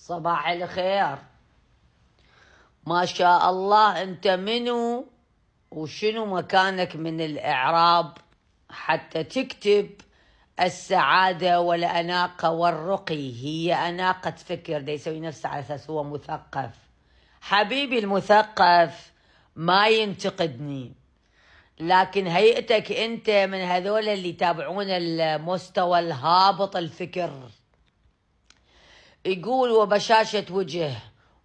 صباح الخير ما شاء الله انت منو وشنو مكانك من الاعراب حتى تكتب السعادة والأناقة والرقي هي أناقة فكر دي يسوي نفسه على أساس هو مثقف حبيبي المثقف ما ينتقدني لكن هيئتك أنت من هذول اللي يتابعون المستوى الهابط الفكر يقول وبشاشة وجه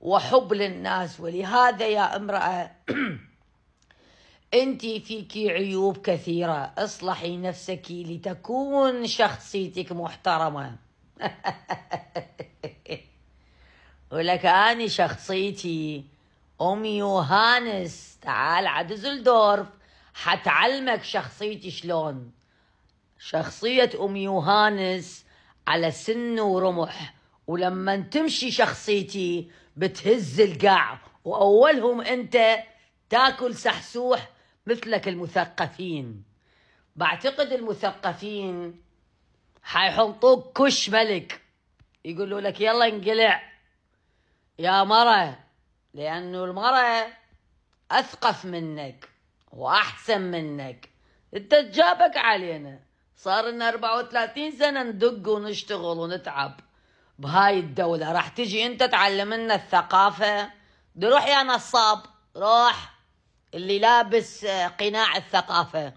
وحب للناس ولهذا يا امرأة انت فيك عيوب كثيرة اصلحي نفسك لتكون شخصيتك محترمة ولك اني شخصيتي ام يوهانس تعال على دزلدورف حتعلمك شخصيتي شلون شخصية ام يوهانس على سن ورمح ولما تمشي شخصيتي بتهز القاع وأولهم أنت تاكل سحسوح مثلك المثقفين بعتقد المثقفين حيحطوك كش ملك يقولوا لك يلا انقلع يا مرة لأنه المرة أثقف منك وأحسن منك انت تجابك علينا صار لنا 34 سنة ندق ونشتغل ونتعب بهاي الدولة راح تجي انت تعلم لنا الثقافة دروح يا نصاب روح اللي لابس آه، قناع الثقافة